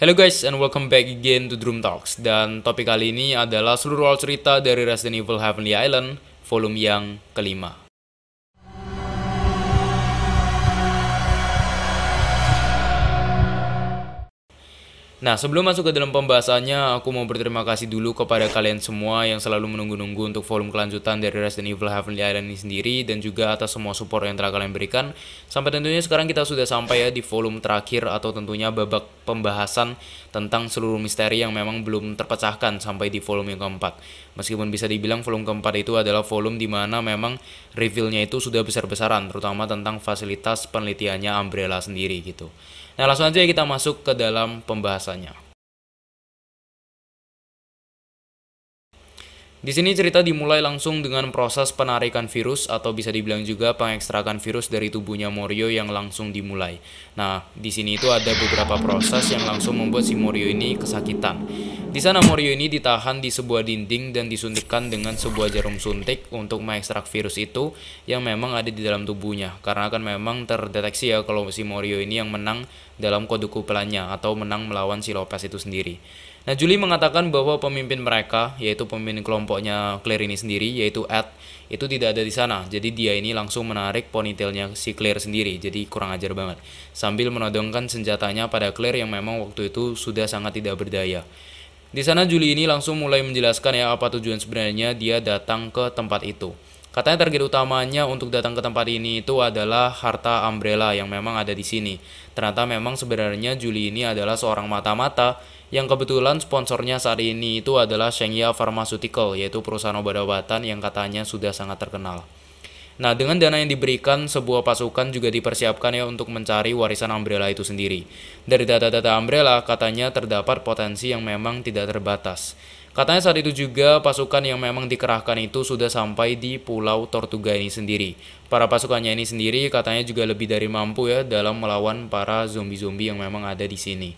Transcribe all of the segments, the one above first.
Hello guys and welcome back again to Dream Talks Dan topik kali ini adalah seluruh cerita dari Resident Evil Heavenly Island volume yang kelima Nah, sebelum masuk ke dalam pembahasannya, aku mau berterima kasih dulu kepada kalian semua yang selalu menunggu-nunggu untuk volume kelanjutan dari Resident Evil Heavenly Island ini sendiri dan juga atas semua support yang telah kalian berikan. Sampai tentunya sekarang kita sudah sampai ya di volume terakhir atau tentunya babak pembahasan tentang seluruh misteri yang memang belum terpecahkan sampai di volume yang keempat. Meskipun bisa dibilang volume keempat itu adalah volume di mana memang reveal itu sudah besar-besaran, terutama tentang fasilitas penelitiannya Umbrella sendiri gitu. Nah langsung aja kita masuk ke dalam pembahasannya. Di sini cerita dimulai langsung dengan proses penarikan virus atau bisa dibilang juga pengekstrakan virus dari tubuhnya Morio yang langsung dimulai. Nah, di sini itu ada beberapa proses yang langsung membuat si Morio ini kesakitan. Di sana Morio ini ditahan di sebuah dinding dan disuntikkan dengan sebuah jarum suntik untuk mengekstrak virus itu yang memang ada di dalam tubuhnya. Karena kan memang terdeteksi ya kalau si Morio ini yang menang dalam kode atau menang melawan si Lopez itu sendiri. Nah, Julie mengatakan bahwa pemimpin mereka, yaitu pemimpin kelompoknya Claire ini sendiri, yaitu Ed, itu tidak ada di sana. Jadi dia ini langsung menarik ponytailnya si Claire sendiri, jadi kurang ajar banget. Sambil menodongkan senjatanya pada Claire yang memang waktu itu sudah sangat tidak berdaya. Di sana Julie ini langsung mulai menjelaskan ya apa tujuan sebenarnya dia datang ke tempat itu. Katanya target utamanya untuk datang ke tempat ini itu adalah harta umbrella yang memang ada di sini. Ternyata memang sebenarnya Juli ini adalah seorang mata-mata yang kebetulan sponsornya saat ini itu adalah Shengya Pharmaceutical, yaitu perusahaan obat-obatan yang katanya sudah sangat terkenal. Nah, dengan dana yang diberikan, sebuah pasukan juga dipersiapkan ya untuk mencari warisan Umbrella itu sendiri. Dari data-data Umbrella, katanya terdapat potensi yang memang tidak terbatas. Katanya saat itu juga pasukan yang memang dikerahkan itu sudah sampai di Pulau Tortuga ini sendiri. Para pasukannya ini sendiri katanya juga lebih dari mampu ya dalam melawan para zombie-zombie yang memang ada di sini.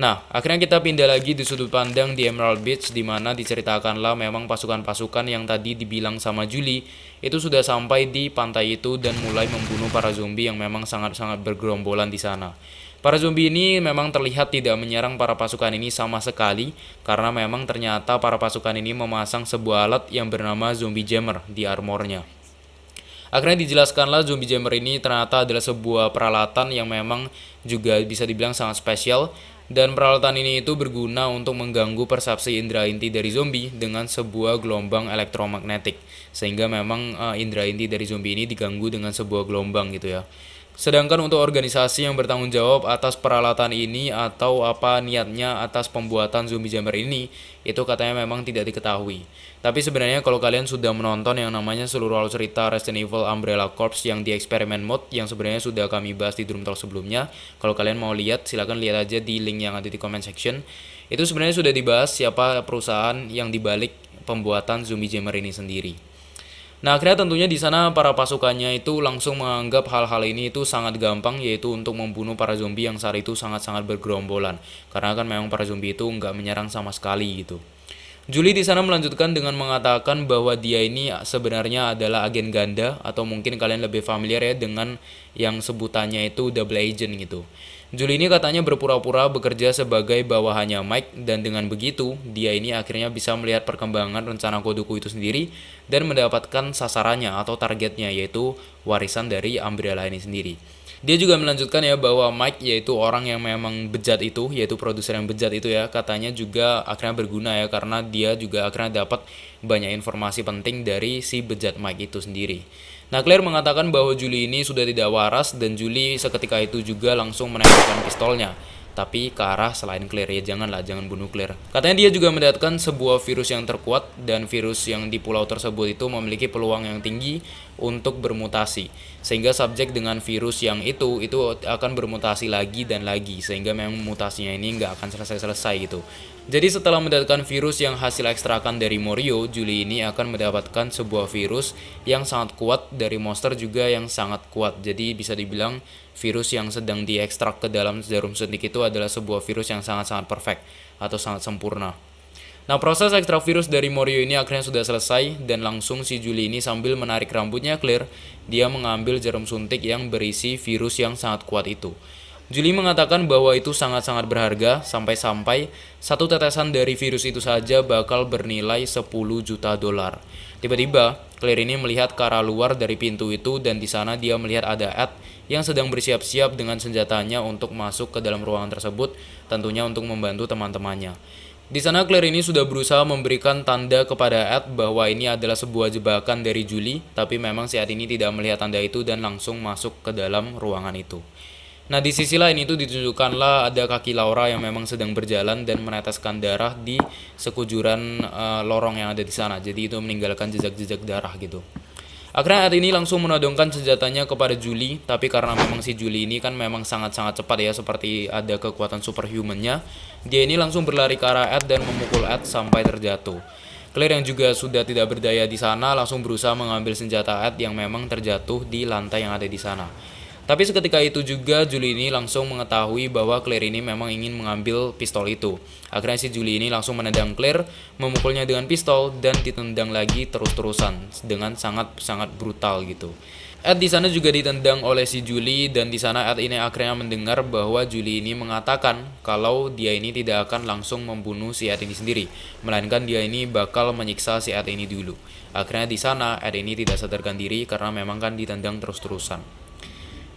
Nah, akhirnya kita pindah lagi di sudut pandang di Emerald Beach di mana diceritakanlah memang pasukan-pasukan yang tadi dibilang sama Julie itu sudah sampai di pantai itu dan mulai membunuh para zombie yang memang sangat-sangat bergerombolan di sana. Para zombie ini memang terlihat tidak menyerang para pasukan ini sama sekali karena memang ternyata para pasukan ini memasang sebuah alat yang bernama zombie jammer di armornya. Akhirnya dijelaskanlah zombie jammer ini ternyata adalah sebuah peralatan yang memang juga bisa dibilang sangat spesial dan peralatan ini itu berguna untuk mengganggu persepsi indera inti dari zombie dengan sebuah gelombang elektromagnetik sehingga memang uh, indera inti dari zombie ini diganggu dengan sebuah gelombang gitu ya. Sedangkan untuk organisasi yang bertanggung jawab atas peralatan ini atau apa niatnya atas pembuatan zombie jammer ini, itu katanya memang tidak diketahui. Tapi sebenarnya kalau kalian sudah menonton yang namanya seluruh alur cerita Resident Evil Umbrella Corps yang di eksperimen mode yang sebenarnya sudah kami bahas di Drum Talk sebelumnya, kalau kalian mau lihat silahkan lihat aja di link yang ada di comment section. Itu sebenarnya sudah dibahas siapa perusahaan yang dibalik pembuatan zombie jammer ini sendiri. Nah, akhirnya tentunya di sana para pasukannya itu langsung menganggap hal-hal ini itu sangat gampang yaitu untuk membunuh para zombie yang saat itu sangat-sangat bergerombolan. Karena kan memang para zombie itu nggak menyerang sama sekali gitu. Julie di sana melanjutkan dengan mengatakan bahwa dia ini sebenarnya adalah agen ganda atau mungkin kalian lebih familiar ya dengan yang sebutannya itu double agent gitu. Julie ini katanya berpura-pura bekerja sebagai bawahannya Mike dan dengan begitu, dia ini akhirnya bisa melihat perkembangan rencana Kodoku itu sendiri dan mendapatkan sasarannya atau targetnya yaitu warisan dari Umbrella ini sendiri. Dia juga melanjutkan ya bahwa Mike yaitu orang yang memang bejat itu, yaitu produser yang bejat itu ya, katanya juga akhirnya berguna ya karena dia juga akhirnya dapat banyak informasi penting dari si bejat Mike itu sendiri. Nah, Claire mengatakan bahwa Julie ini sudah tidak waras dan Julie seketika itu juga langsung menembakkan pistolnya tapi ke arah selain Claire ya janganlah jangan bunuh Claire. Katanya dia juga mendapatkan sebuah virus yang terkuat dan virus yang di pulau tersebut itu memiliki peluang yang tinggi untuk bermutasi sehingga subjek dengan virus yang itu itu akan bermutasi lagi dan lagi sehingga memang mutasinya ini nggak akan selesai-selesai gitu. Jadi setelah mendapatkan virus yang hasil ekstrakan dari Morio, Juli ini akan mendapatkan sebuah virus yang sangat kuat dari monster juga yang sangat kuat. Jadi bisa dibilang virus yang sedang diekstrak ke dalam jarum suntik itu adalah sebuah virus yang sangat-sangat perfect atau sangat sempurna. Nah proses ekstrak virus dari Morio ini akhirnya sudah selesai dan langsung si Juli ini sambil menarik rambutnya clear, dia mengambil jarum suntik yang berisi virus yang sangat kuat itu. Julie mengatakan bahwa itu sangat-sangat berharga, sampai-sampai satu tetesan dari virus itu saja bakal bernilai 10 juta dolar. Tiba-tiba, Claire ini melihat ke arah luar dari pintu itu dan di sana dia melihat ada Ed yang sedang bersiap-siap dengan senjatanya untuk masuk ke dalam ruangan tersebut, tentunya untuk membantu teman-temannya. Di sana Claire ini sudah berusaha memberikan tanda kepada Ed bahwa ini adalah sebuah jebakan dari Julie, tapi memang si Ed ini tidak melihat tanda itu dan langsung masuk ke dalam ruangan itu. Nah di sisi lain itu ditunjukkanlah ada kaki Laura yang memang sedang berjalan dan meneteskan darah di sekujuran uh, lorong yang ada di sana. Jadi itu meninggalkan jejak-jejak darah gitu. Akhirnya Ed ini langsung menodongkan senjatanya kepada Julie, tapi karena memang si Julie ini kan memang sangat-sangat cepat ya, seperti ada kekuatan superhumannya, dia ini langsung berlari ke arah Ed dan memukul Ed sampai terjatuh. Claire yang juga sudah tidak berdaya di sana langsung berusaha mengambil senjata Ed yang memang terjatuh di lantai yang ada di sana. Tapi seketika itu juga Juli ini langsung mengetahui bahwa Claire ini memang ingin mengambil pistol itu. Akhirnya si Juli ini langsung menendang Claire, memukulnya dengan pistol dan ditendang lagi terus-terusan dengan sangat-sangat brutal gitu. Ed di sana juga ditendang oleh si Julie dan di sana Ed ini akhirnya mendengar bahwa Julie ini mengatakan kalau dia ini tidak akan langsung membunuh si Ed ini sendiri, melainkan dia ini bakal menyiksa si Ed ini dulu. Akhirnya di sana Ed ini tidak sadarkan diri karena memang kan ditendang terus-terusan.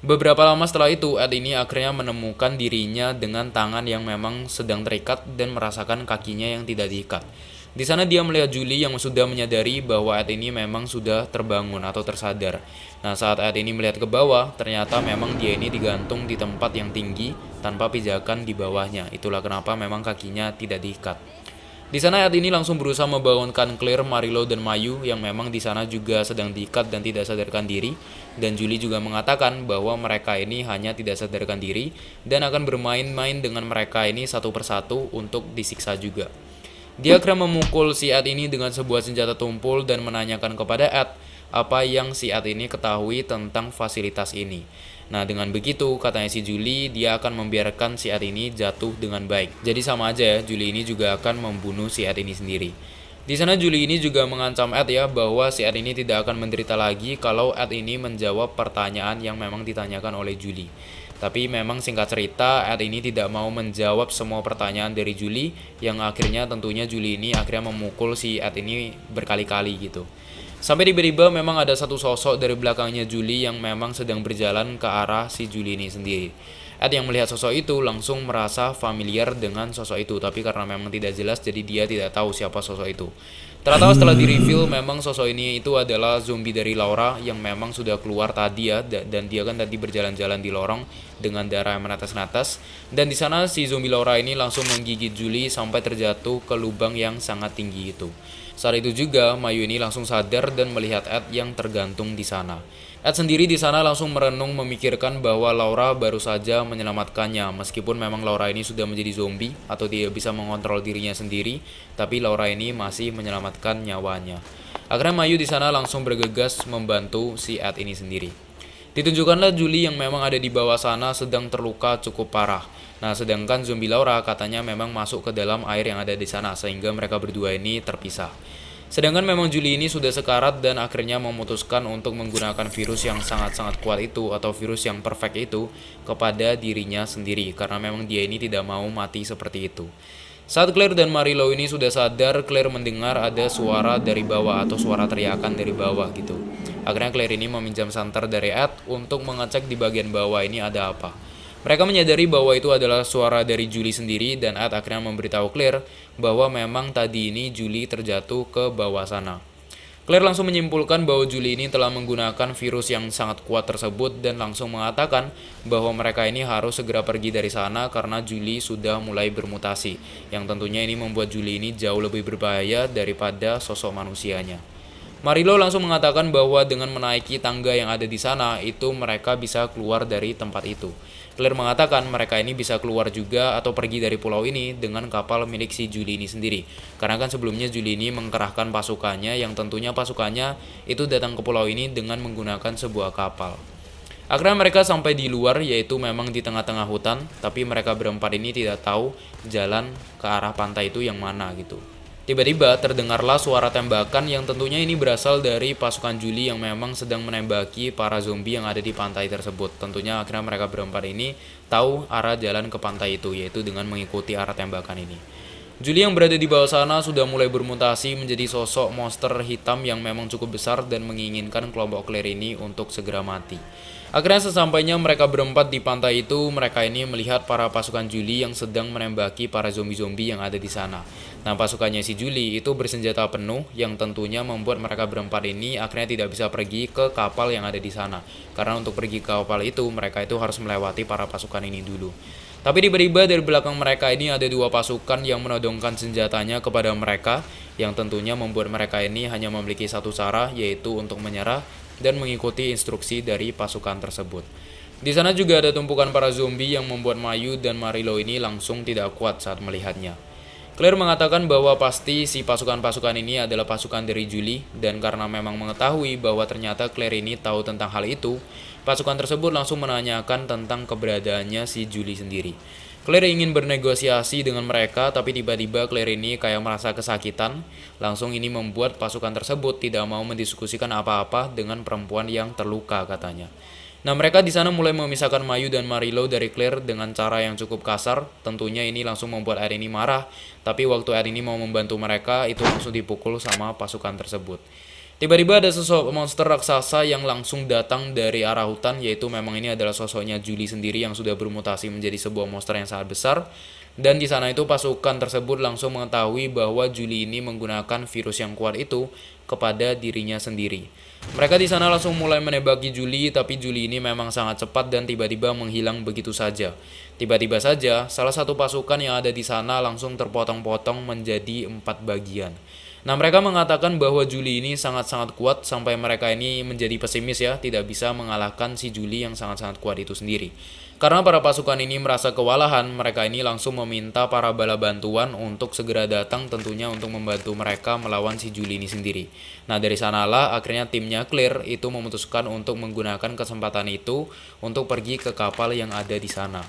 Beberapa lama setelah itu, Ed ini akhirnya menemukan dirinya dengan tangan yang memang sedang terikat dan merasakan kakinya yang tidak diikat. Di sana dia melihat Julie yang sudah menyadari bahwa Ed ini memang sudah terbangun atau tersadar. Nah saat Ed ini melihat ke bawah, ternyata memang dia ini digantung di tempat yang tinggi tanpa pijakan di bawahnya. Itulah kenapa memang kakinya tidak diikat. Di sana Ed ini langsung berusaha membangunkan Claire, Marilo, dan Mayu yang memang di sana juga sedang diikat dan tidak sadarkan diri. Dan Julie juga mengatakan bahwa mereka ini hanya tidak sadarkan diri dan akan bermain-main dengan mereka ini satu persatu untuk disiksa juga. Dia kira memukul si Ed ini dengan sebuah senjata tumpul dan menanyakan kepada Ed apa yang si Ed ini ketahui tentang fasilitas ini. Nah, dengan begitu, katanya si Juli, dia akan membiarkan si R ini jatuh dengan baik. Jadi sama aja ya, Juli ini juga akan membunuh si R ini sendiri. Di sana Juli ini juga mengancam Ed ya bahwa si Ed ini tidak akan menderita lagi kalau Ed ini menjawab pertanyaan yang memang ditanyakan oleh Juli. Tapi memang singkat cerita, Ed ini tidak mau menjawab semua pertanyaan dari Juli yang akhirnya tentunya Juli ini akhirnya memukul si Ed ini berkali-kali gitu. Sampai tiba-tiba memang ada satu sosok dari belakangnya Juli yang memang sedang berjalan ke arah si Juli ini sendiri. Ed yang melihat sosok itu langsung merasa familiar dengan sosok itu, tapi karena memang tidak jelas jadi dia tidak tahu siapa sosok itu. Ternyata setelah di-reveal memang sosok ini itu adalah zombie dari Laura yang memang sudah keluar tadi ya dan dia kan tadi berjalan-jalan di lorong dengan darah yang menetes-netes dan di sana si zombie Laura ini langsung menggigit Julie sampai terjatuh ke lubang yang sangat tinggi itu. Saat itu juga, Mayu ini langsung sadar dan melihat Ed yang tergantung di sana. Ed sendiri di sana langsung merenung memikirkan bahwa Laura baru saja menyelamatkannya, meskipun memang Laura ini sudah menjadi zombie atau tidak bisa mengontrol dirinya sendiri, tapi Laura ini masih menyelamatkan nyawanya. Akhirnya Mayu di sana langsung bergegas membantu si Ed ini sendiri. Ditunjukkanlah Julie yang memang ada di bawah sana sedang terluka cukup parah. Nah, sedangkan zombie Laura katanya memang masuk ke dalam air yang ada di sana sehingga mereka berdua ini terpisah. Sedangkan memang Julie ini sudah sekarat dan akhirnya memutuskan untuk menggunakan virus yang sangat-sangat kuat itu atau virus yang perfect itu kepada dirinya sendiri karena memang dia ini tidak mau mati seperti itu. Saat Claire dan Marilo ini sudah sadar, Claire mendengar ada suara dari bawah atau suara teriakan dari bawah gitu. Akhirnya Claire ini meminjam santer dari Ed untuk mengecek di bagian bawah ini ada apa. Mereka menyadari bahwa itu adalah suara dari Julie sendiri dan Ed akhirnya memberitahu Claire bahwa memang tadi ini Julie terjatuh ke bawah sana. Claire langsung menyimpulkan bahwa Julie ini telah menggunakan virus yang sangat kuat tersebut dan langsung mengatakan bahwa mereka ini harus segera pergi dari sana karena Julie sudah mulai bermutasi. Yang tentunya ini membuat Julie ini jauh lebih berbahaya daripada sosok manusianya. Marilo langsung mengatakan bahwa dengan menaiki tangga yang ada di sana, itu mereka bisa keluar dari tempat itu. Claire mengatakan mereka ini bisa keluar juga atau pergi dari pulau ini dengan kapal milik si Juli ini sendiri. Karena kan sebelumnya Juli ini mengkerahkan pasukannya yang tentunya pasukannya itu datang ke pulau ini dengan menggunakan sebuah kapal. Akhirnya mereka sampai di luar, yaitu memang di tengah-tengah hutan, tapi mereka berempat ini tidak tahu jalan ke arah pantai itu yang mana gitu. Tiba-tiba terdengarlah suara tembakan yang tentunya ini berasal dari pasukan Juli yang memang sedang menembaki para zombie yang ada di pantai tersebut. Tentunya akhirnya mereka berempat ini tahu arah jalan ke pantai itu yaitu dengan mengikuti arah tembakan ini. Juli yang berada di bawah sana sudah mulai bermutasi menjadi sosok monster hitam yang memang cukup besar dan menginginkan kelompok Claire ini untuk segera mati. Akhirnya sesampainya mereka berempat di pantai itu, mereka ini melihat para pasukan Julie yang sedang menembaki para zombie-zombie yang ada di sana. Nah pasukannya si Julie itu bersenjata penuh yang tentunya membuat mereka berempat ini akhirnya tidak bisa pergi ke kapal yang ada di sana. Karena untuk pergi ke kapal itu mereka itu harus melewati para pasukan ini dulu. Tapi tiba-tiba dari belakang mereka ini ada dua pasukan yang menodongkan senjatanya kepada mereka yang tentunya membuat mereka ini hanya memiliki satu cara yaitu untuk menyerah dan mengikuti instruksi dari pasukan tersebut. Di sana juga ada tumpukan para zombie yang membuat Mayu dan Marilo ini langsung tidak kuat saat melihatnya. Claire mengatakan bahwa pasti si pasukan-pasukan ini adalah pasukan dari Julie dan karena memang mengetahui bahwa ternyata Claire ini tahu tentang hal itu, Pasukan tersebut langsung menanyakan tentang keberadaannya si Julie sendiri. Claire ingin bernegosiasi dengan mereka, tapi tiba-tiba Claire ini kayak merasa kesakitan. Langsung ini membuat pasukan tersebut tidak mau mendiskusikan apa-apa dengan perempuan yang terluka katanya. Nah mereka di sana mulai memisahkan Mayu dan Marilo dari Claire dengan cara yang cukup kasar. Tentunya ini langsung membuat Erini marah. Tapi waktu Erini mau membantu mereka, itu langsung dipukul sama pasukan tersebut. Tiba-tiba ada sosok monster raksasa yang langsung datang dari arah hutan yaitu memang ini adalah sosoknya Julie sendiri yang sudah bermutasi menjadi sebuah monster yang sangat besar dan di sana itu pasukan tersebut langsung mengetahui bahwa Julie ini menggunakan virus yang kuat itu kepada dirinya sendiri. Mereka di sana langsung mulai menembaki Julie tapi Julie ini memang sangat cepat dan tiba-tiba menghilang begitu saja. Tiba-tiba saja salah satu pasukan yang ada di sana langsung terpotong-potong menjadi empat bagian. Nah, mereka mengatakan bahwa Juli ini sangat-sangat kuat sampai mereka ini menjadi pesimis ya, tidak bisa mengalahkan si Juli yang sangat-sangat kuat itu sendiri. Karena para pasukan ini merasa kewalahan, mereka ini langsung meminta para bala bantuan untuk segera datang tentunya untuk membantu mereka melawan si Juli ini sendiri. Nah, dari sanalah akhirnya timnya Clear itu memutuskan untuk menggunakan kesempatan itu untuk pergi ke kapal yang ada di sana.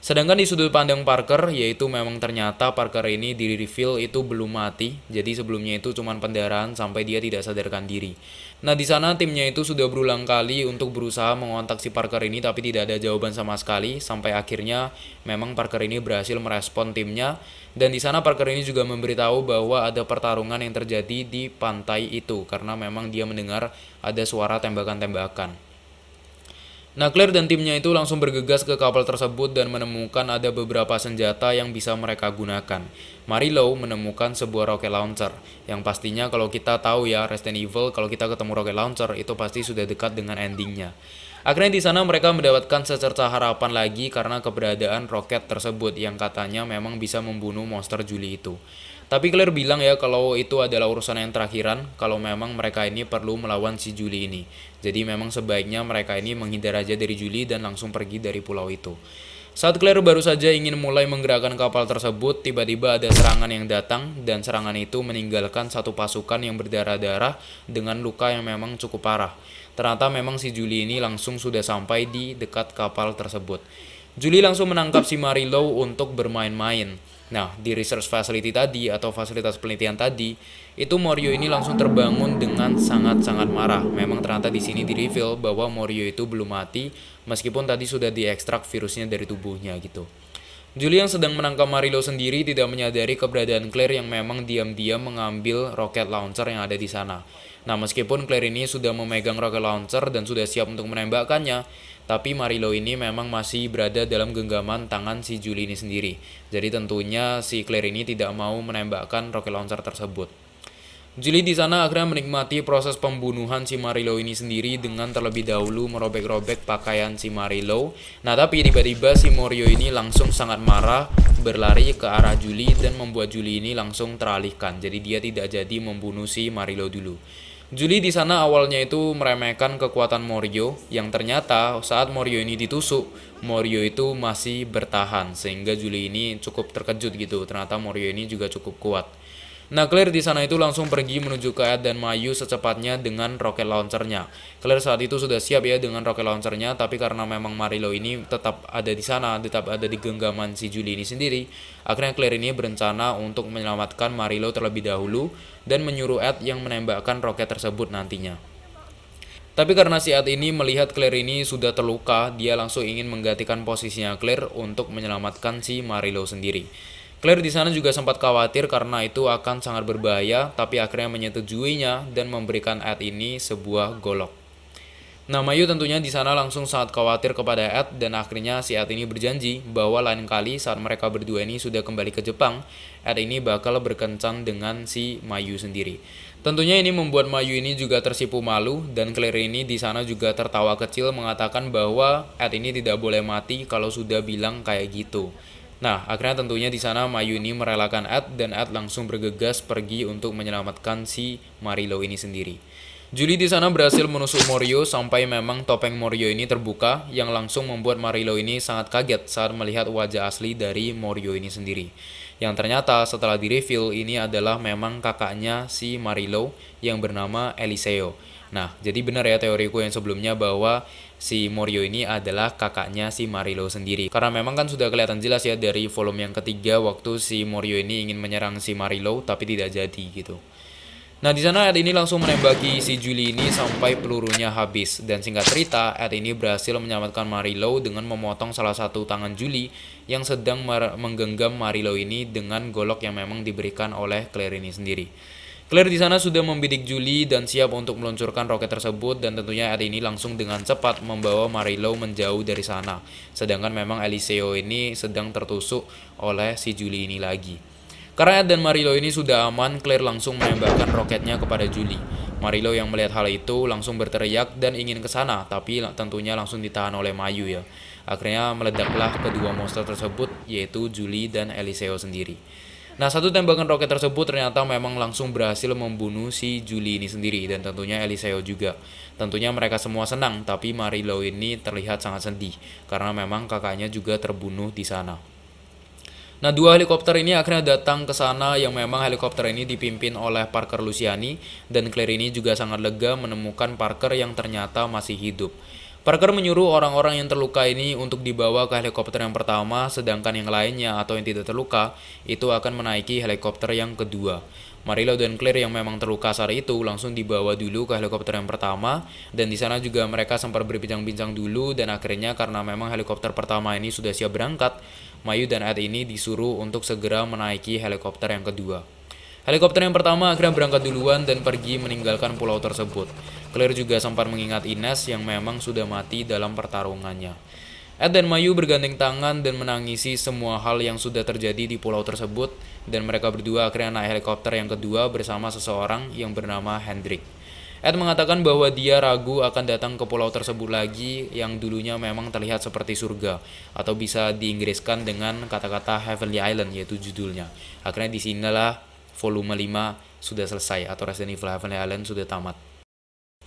Sedangkan di sudut pandang Parker, yaitu memang ternyata Parker ini di reveal itu belum mati, jadi sebelumnya itu cuman pendarahan sampai dia tidak sadarkan diri. Nah di sana timnya itu sudah berulang kali untuk berusaha mengontak si Parker ini tapi tidak ada jawaban sama sekali sampai akhirnya memang Parker ini berhasil merespon timnya dan di sana Parker ini juga memberitahu bahwa ada pertarungan yang terjadi di pantai itu karena memang dia mendengar ada suara tembakan-tembakan. Nakler dan timnya itu langsung bergegas ke kapal tersebut dan menemukan ada beberapa senjata yang bisa mereka gunakan. Marilou menemukan sebuah rocket launcher, yang pastinya kalau kita tahu ya Resident Evil kalau kita ketemu rocket launcher itu pasti sudah dekat dengan endingnya. Akhirnya di sana mereka mendapatkan secerca harapan lagi karena keberadaan roket tersebut yang katanya memang bisa membunuh monster Juli itu. Tapi Claire bilang ya kalau itu adalah urusan yang terakhiran kalau memang mereka ini perlu melawan si Julie ini. Jadi memang sebaiknya mereka ini menghindar aja dari Julie dan langsung pergi dari pulau itu. Saat Claire baru saja ingin mulai menggerakkan kapal tersebut, tiba-tiba ada serangan yang datang dan serangan itu meninggalkan satu pasukan yang berdarah-darah dengan luka yang memang cukup parah. Ternyata memang si Julie ini langsung sudah sampai di dekat kapal tersebut. Julie langsung menangkap si Marilow untuk bermain-main. Nah, di research facility tadi atau fasilitas penelitian tadi, itu Morio ini langsung terbangun dengan sangat-sangat marah. Memang ternyata di sini di reveal bahwa Morio itu belum mati meskipun tadi sudah diekstrak virusnya dari tubuhnya gitu. Julie yang sedang menangkap Marilo sendiri tidak menyadari keberadaan Claire yang memang diam-diam mengambil roket launcher yang ada di sana. Nah, meskipun Claire ini sudah memegang roket launcher dan sudah siap untuk menembakkannya, tapi Marilo ini memang masih berada dalam genggaman tangan si Juli ini sendiri. Jadi tentunya si Claire ini tidak mau menembakkan rocket launcher tersebut. Juli di sana akhirnya menikmati proses pembunuhan si Marilo ini sendiri dengan terlebih dahulu merobek-robek pakaian si Marilo. Nah tapi tiba-tiba si Morio ini langsung sangat marah berlari ke arah Juli dan membuat Juli ini langsung teralihkan. Jadi dia tidak jadi membunuh si Marilo dulu. Juli di sana awalnya itu meremehkan kekuatan Morio yang ternyata saat Morio ini ditusuk, Morio itu masih bertahan sehingga Juli ini cukup terkejut gitu. Ternyata Morio ini juga cukup kuat. Nah, Claire di sana itu langsung pergi menuju ke Ed dan Mayu secepatnya dengan roket launchernya. Claire saat itu sudah siap ya dengan roket launchernya, tapi karena memang Marilo ini tetap ada di sana, tetap ada di genggaman si Julie ini sendiri, akhirnya Claire ini berencana untuk menyelamatkan Marilo terlebih dahulu dan menyuruh Ed yang menembakkan roket tersebut nantinya. Tapi karena si Ed ini melihat Claire ini sudah terluka, dia langsung ingin menggantikan posisinya Claire untuk menyelamatkan si Marilo sendiri. Claire di sana juga sempat khawatir karena itu akan sangat berbahaya, tapi akhirnya menyetujuinya dan memberikan Ed ini sebuah golok. Nah, Mayu tentunya di sana langsung sangat khawatir kepada Ed dan akhirnya si Ed ini berjanji bahwa lain kali saat mereka berdua ini sudah kembali ke Jepang, Ed ini bakal berkencan dengan si Mayu sendiri. Tentunya ini membuat Mayu ini juga tersipu malu dan Claire ini di sana juga tertawa kecil mengatakan bahwa Ed ini tidak boleh mati kalau sudah bilang kayak gitu. Nah, akhirnya tentunya di sana Mayuni merelakan Ed dan Ed langsung bergegas pergi untuk menyelamatkan si Marilo ini sendiri. Juli di sana berhasil menusuk Morio sampai memang topeng Morio ini terbuka yang langsung membuat Marilo ini sangat kaget saat melihat wajah asli dari Morio ini sendiri. Yang ternyata setelah di-reveal ini adalah memang kakaknya si Marilo yang bernama Eliseo. Nah, jadi benar ya teoriku yang sebelumnya bahwa si Morio ini adalah kakaknya si Marilo sendiri. Karena memang kan sudah kelihatan jelas ya dari volume yang ketiga waktu si Morio ini ingin menyerang si Marilo tapi tidak jadi gitu. Nah di sana Ed ini langsung menembaki si Juli ini sampai pelurunya habis dan singkat cerita Ed ini berhasil menyelamatkan Marilo dengan memotong salah satu tangan Juli yang sedang menggenggam Marilo ini dengan golok yang memang diberikan oleh Claire ini sendiri. Claire di sana sudah membidik Julie dan siap untuk meluncurkan roket tersebut dan tentunya Ed ini langsung dengan cepat membawa Marilou menjauh dari sana. Sedangkan memang Eliseo ini sedang tertusuk oleh si Julie ini lagi. Karena Ed dan Marilou ini sudah aman, Claire langsung menembakkan roketnya kepada Julie. Marilou yang melihat hal itu langsung berteriak dan ingin ke sana, tapi tentunya langsung ditahan oleh Mayu ya. Akhirnya meledaklah kedua monster tersebut, yaitu Julie dan Eliseo sendiri. Nah, satu tembakan roket tersebut ternyata memang langsung berhasil membunuh si Julie ini sendiri dan tentunya Eliseo juga. Tentunya mereka semua senang, tapi Marilou ini terlihat sangat sedih karena memang kakaknya juga terbunuh di sana. Nah, dua helikopter ini akhirnya datang ke sana yang memang helikopter ini dipimpin oleh Parker Luciani dan Claire ini juga sangat lega menemukan Parker yang ternyata masih hidup. Parker menyuruh orang-orang yang terluka ini untuk dibawa ke helikopter yang pertama, sedangkan yang lainnya atau yang tidak terluka itu akan menaiki helikopter yang kedua. Marilo dan Claire yang memang terluka saat itu langsung dibawa dulu ke helikopter yang pertama dan di sana juga mereka sempat berbincang-bincang dulu dan akhirnya karena memang helikopter pertama ini sudah siap berangkat, Mayu dan Ed ini disuruh untuk segera menaiki helikopter yang kedua. Helikopter yang pertama akhirnya berangkat duluan dan pergi meninggalkan pulau tersebut. Claire juga sempat mengingat Ines yang memang sudah mati dalam pertarungannya. Ed dan Mayu bergandeng tangan dan menangisi semua hal yang sudah terjadi di pulau tersebut dan mereka berdua akhirnya naik helikopter yang kedua bersama seseorang yang bernama Hendrik. Ed mengatakan bahwa dia ragu akan datang ke pulau tersebut lagi yang dulunya memang terlihat seperti surga atau bisa diinggriskan dengan kata-kata Heavenly Island yaitu judulnya. Akhirnya disinilah volume 5 sudah selesai atau Resident Evil Heavenly Island sudah tamat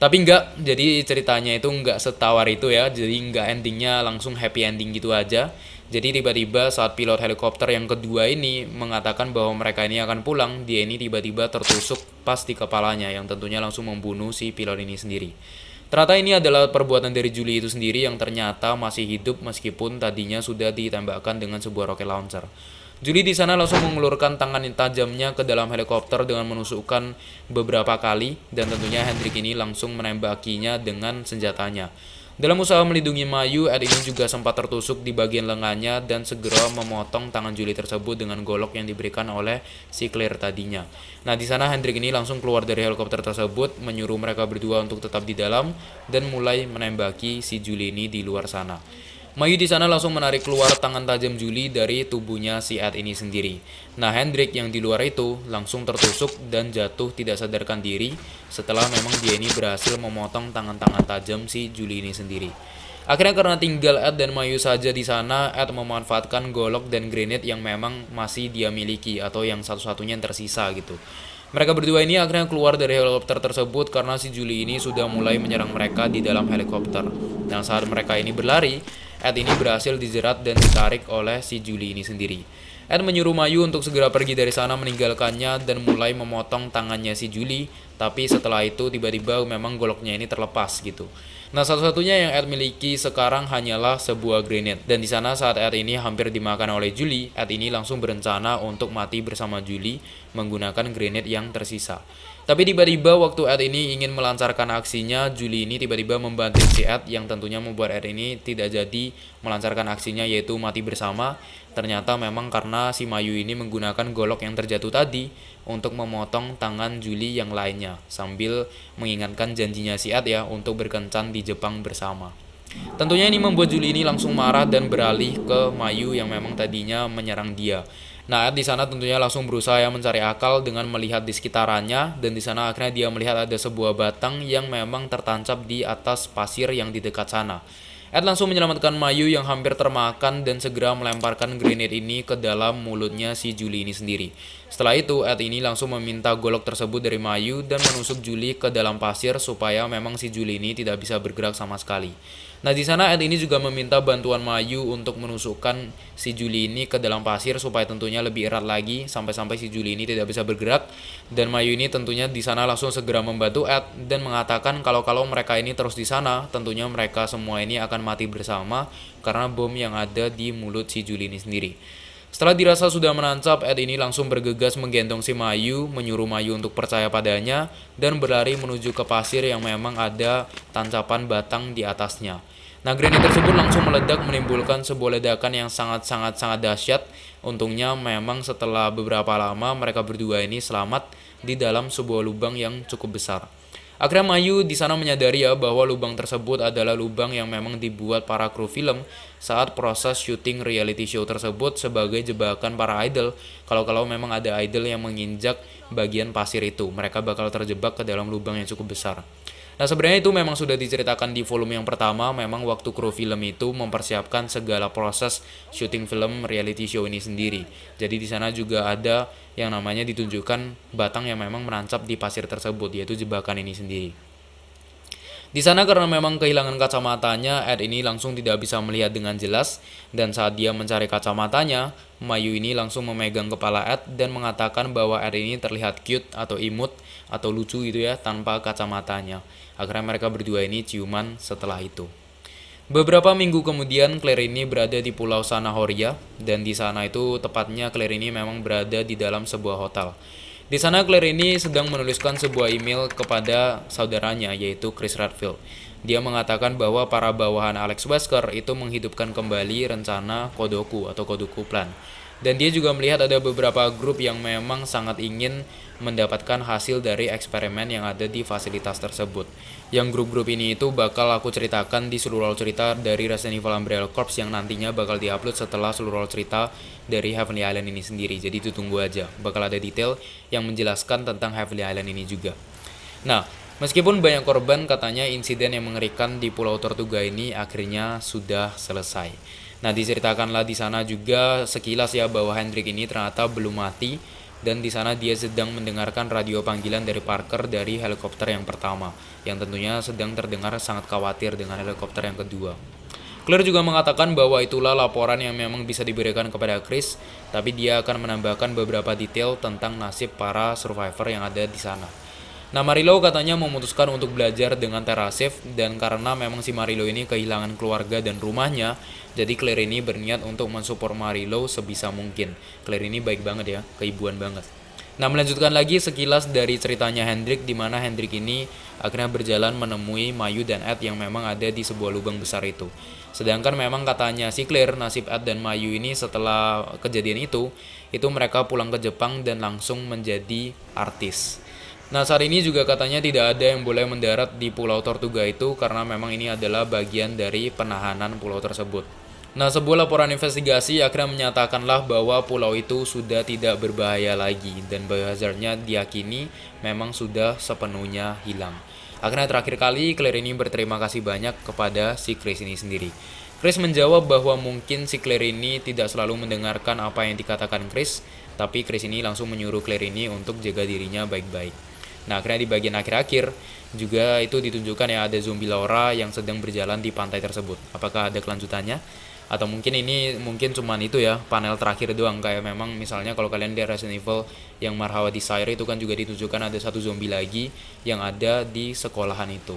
tapi enggak jadi ceritanya itu enggak setawar itu ya jadi enggak endingnya langsung happy ending gitu aja jadi tiba-tiba saat pilot helikopter yang kedua ini mengatakan bahwa mereka ini akan pulang dia ini tiba-tiba tertusuk pas di kepalanya yang tentunya langsung membunuh si pilot ini sendiri Ternyata ini adalah perbuatan dari Julie itu sendiri yang ternyata masih hidup meskipun tadinya sudah ditembakkan dengan sebuah rocket launcher. Juli di sana langsung mengulurkan tangan tajamnya ke dalam helikopter dengan menusukkan beberapa kali dan tentunya Hendrik ini langsung menembakinya dengan senjatanya. Dalam usaha melindungi Mayu, Ed ini juga sempat tertusuk di bagian lengannya dan segera memotong tangan Juli tersebut dengan golok yang diberikan oleh si Claire tadinya. Nah, di sana Hendrik ini langsung keluar dari helikopter tersebut, menyuruh mereka berdua untuk tetap di dalam dan mulai menembaki si Juli ini di luar sana. Mayu di sana langsung menarik keluar tangan tajam Juli dari tubuhnya si Ed ini sendiri. Nah, Hendrik yang di luar itu langsung tertusuk dan jatuh tidak sadarkan diri setelah memang dia ini berhasil memotong tangan-tangan tajam si Juli ini sendiri. Akhirnya karena tinggal Ed dan Mayu saja di sana, Ed memanfaatkan golok dan granit yang memang masih dia miliki atau yang satu-satunya yang tersisa gitu. Mereka berdua ini akhirnya keluar dari helikopter tersebut karena si Juli ini sudah mulai menyerang mereka di dalam helikopter. Dan saat mereka ini berlari, Ed ini berhasil dijerat dan ditarik oleh si Julie ini sendiri. Ed menyuruh Mayu untuk segera pergi dari sana meninggalkannya dan mulai memotong tangannya si Julie, tapi setelah itu tiba-tiba memang goloknya ini terlepas gitu. Nah, satu-satunya yang Ed miliki sekarang hanyalah sebuah granat. Dan di sana saat Ed ini hampir dimakan oleh Julie, Ed ini langsung berencana untuk mati bersama Julie menggunakan granat yang tersisa. Tapi tiba-tiba waktu Ed ini ingin melancarkan aksinya, Juli ini tiba-tiba membantu si Ed yang tentunya membuat Ed ini tidak jadi melancarkan aksinya yaitu mati bersama. Ternyata memang karena si Mayu ini menggunakan golok yang terjatuh tadi untuk memotong tangan Juli yang lainnya sambil mengingatkan janjinya si Ed ya untuk berkencan di Jepang bersama. Tentunya ini membuat Juli ini langsung marah dan beralih ke Mayu yang memang tadinya menyerang dia. Naat di sana tentunya langsung berusaha ya mencari akal dengan melihat di sekitarannya dan di sana akhirnya dia melihat ada sebuah batang yang memang tertancap di atas pasir yang di dekat sana. Ed langsung menyelamatkan Mayu yang hampir termakan dan segera melemparkan granit ini ke dalam mulutnya si Juli ini sendiri. Setelah itu, Ed ini langsung meminta golok tersebut dari Mayu dan menusuk Juli ke dalam pasir supaya memang si Juli ini tidak bisa bergerak sama sekali. Nah, di sana Ed ini juga meminta bantuan Mayu untuk menusukkan si Juli ini ke dalam pasir supaya tentunya lebih erat lagi sampai-sampai si Juli ini tidak bisa bergerak dan Mayu ini tentunya di sana langsung segera membantu Ed dan mengatakan kalau-kalau mereka ini terus di sana, tentunya mereka semua ini akan mati bersama karena bom yang ada di mulut si Juli ini sendiri. Setelah dirasa sudah menancap, Ed ini langsung bergegas menggendong si Mayu, menyuruh Mayu untuk percaya padanya, dan berlari menuju ke pasir yang memang ada tancapan batang di atasnya. Nah, granit tersebut langsung meledak menimbulkan sebuah ledakan yang sangat-sangat-sangat dahsyat. Untungnya memang setelah beberapa lama mereka berdua ini selamat di dalam sebuah lubang yang cukup besar. Akhirnya Mayu di sana menyadari ya bahwa lubang tersebut adalah lubang yang memang dibuat para kru film saat proses syuting reality show tersebut sebagai jebakan para idol. Kalau-kalau memang ada idol yang menginjak bagian pasir itu, mereka bakal terjebak ke dalam lubang yang cukup besar. Nah sebenarnya itu memang sudah diceritakan di volume yang pertama, memang waktu kru film itu mempersiapkan segala proses syuting film reality show ini sendiri. Jadi di sana juga ada yang namanya ditunjukkan batang yang memang merancap di pasir tersebut, yaitu jebakan ini sendiri. Di sana karena memang kehilangan kacamatanya, Ed ini langsung tidak bisa melihat dengan jelas dan saat dia mencari kacamatanya, Mayu ini langsung memegang kepala Ed dan mengatakan bahwa Ed ini terlihat cute atau imut atau lucu gitu ya tanpa kacamatanya. Akhirnya mereka berdua ini ciuman setelah itu. Beberapa minggu kemudian Claire ini berada di pulau Sanahoria dan di sana itu tepatnya Claire ini memang berada di dalam sebuah hotel. Di sana Claire ini sedang menuliskan sebuah email kepada saudaranya yaitu Chris Redfield. Dia mengatakan bahwa para bawahan Alex Wesker itu menghidupkan kembali rencana Kodoku atau Kodoku Plan dan dia juga melihat ada beberapa grup yang memang sangat ingin mendapatkan hasil dari eksperimen yang ada di fasilitas tersebut. Yang grup-grup ini itu bakal aku ceritakan di seluruh cerita dari Resident Evil Umbrella Corps yang nantinya bakal diupload setelah seluruh cerita dari Heavenly Island ini sendiri. Jadi itu tunggu aja, bakal ada detail yang menjelaskan tentang Heavenly Island ini juga. Nah, meskipun banyak korban katanya insiden yang mengerikan di Pulau Tortuga ini akhirnya sudah selesai. Nah diceritakanlah di sana juga sekilas ya bahwa Hendrik ini ternyata belum mati dan di sana dia sedang mendengarkan radio panggilan dari Parker dari helikopter yang pertama yang tentunya sedang terdengar sangat khawatir dengan helikopter yang kedua. Claire juga mengatakan bahwa itulah laporan yang memang bisa diberikan kepada Chris, tapi dia akan menambahkan beberapa detail tentang nasib para survivor yang ada di sana. Nah Marilo katanya memutuskan untuk belajar dengan Terasif dan karena memang si Marilo ini kehilangan keluarga dan rumahnya, jadi Claire ini berniat untuk mensupport Marilo sebisa mungkin. Claire ini baik banget ya, keibuan banget. Nah melanjutkan lagi sekilas dari ceritanya Hendrik di mana Hendrik ini akhirnya berjalan menemui Mayu dan Ed yang memang ada di sebuah lubang besar itu. Sedangkan memang katanya si Claire nasib Ed dan Mayu ini setelah kejadian itu, itu mereka pulang ke Jepang dan langsung menjadi artis. Nah, ini juga katanya tidak ada yang boleh mendarat di Pulau Tortuga itu karena memang ini adalah bagian dari penahanan pulau tersebut. Nah, sebuah laporan investigasi akhirnya menyatakanlah bahwa pulau itu sudah tidak berbahaya lagi dan biohazardnya diakini memang sudah sepenuhnya hilang. Akhirnya terakhir kali, Claire ini berterima kasih banyak kepada si Chris ini sendiri. Chris menjawab bahwa mungkin si Claire ini tidak selalu mendengarkan apa yang dikatakan Chris, tapi Chris ini langsung menyuruh Claire ini untuk jaga dirinya baik-baik. Nah, akhirnya di bagian akhir-akhir juga itu ditunjukkan ya ada zombie Laura yang sedang berjalan di pantai tersebut. Apakah ada kelanjutannya? Atau mungkin ini mungkin cuman itu ya panel terakhir doang kayak memang misalnya kalau kalian di Resident Evil yang Marhawa Desire itu kan juga ditunjukkan ada satu zombie lagi yang ada di sekolahan itu.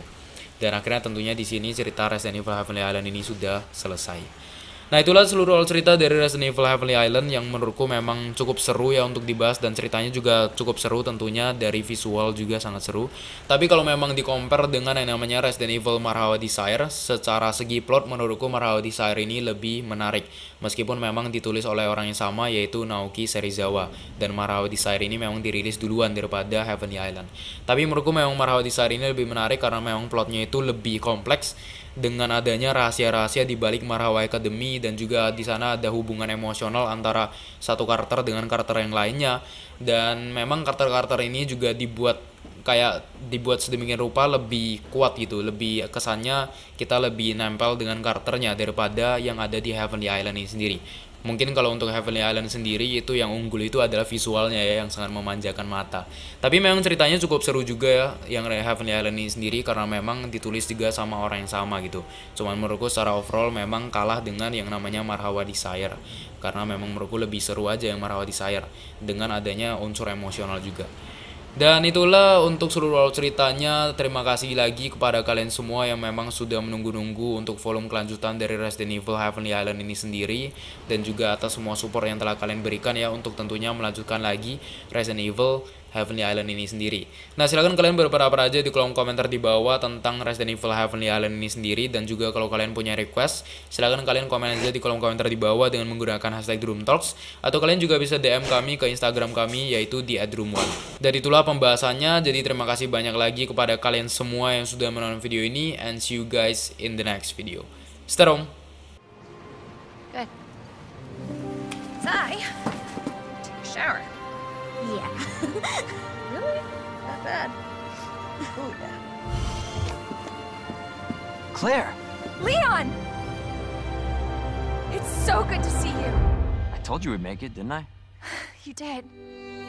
Dan akhirnya tentunya di sini cerita Resident Evil Heavenly Island ini sudah selesai. Nah itulah seluruh all cerita dari Resident Evil Heavenly Island yang menurutku memang cukup seru ya untuk dibahas dan ceritanya juga cukup seru tentunya dari visual juga sangat seru. Tapi kalau memang di compare dengan yang namanya Resident Evil Marhawa Desire, secara segi plot menurutku Marhawa Desire ini lebih menarik. Meskipun memang ditulis oleh orang yang sama yaitu Naoki Serizawa dan Marhawa Desire ini memang dirilis duluan daripada Heavenly Island. Tapi menurutku memang Marhawa Desire ini lebih menarik karena memang plotnya itu lebih kompleks dengan adanya rahasia-rahasia di balik Marawai Academy dan juga di sana ada hubungan emosional antara satu karakter dengan karakter yang lainnya dan memang karakter-karakter ini juga dibuat kayak dibuat sedemikian rupa lebih kuat gitu lebih kesannya kita lebih nempel dengan karakternya daripada yang ada di Heavenly Island ini sendiri mungkin kalau untuk Heavenly Island sendiri itu yang unggul itu adalah visualnya ya yang sangat memanjakan mata. Tapi memang ceritanya cukup seru juga ya yang Heavenly Island ini sendiri karena memang ditulis juga sama orang yang sama gitu. Cuman menurutku secara overall memang kalah dengan yang namanya Marhawa Desire karena memang menurutku lebih seru aja yang Marhawa Desire dengan adanya unsur emosional juga. Dan itulah untuk seluruh ceritanya. Terima kasih lagi kepada kalian semua yang memang sudah menunggu-nunggu untuk volume kelanjutan dari Resident Evil Heavenly Island ini sendiri dan juga atas semua support yang telah kalian berikan ya untuk tentunya melanjutkan lagi Resident Evil Heavenly Island ini sendiri. Nah, silahkan kalian berapa-apa aja di kolom komentar di bawah tentang Resident Evil Heavenly Island ini sendiri dan juga kalau kalian punya request, silahkan kalian komen aja di kolom komentar di bawah dengan menggunakan hashtag Room Talks atau kalian juga bisa DM kami ke Instagram kami yaitu di @room1. Dan itulah pembahasannya. Jadi terima kasih banyak lagi kepada kalian semua yang sudah menonton video ini and see you guys in the next video. Stay home. Good. Bye. Take a shower. Yeah. really? Not bad. Oh yeah. Claire! Leon! It's so good to see you. I told you we'd make it, didn't I? you did.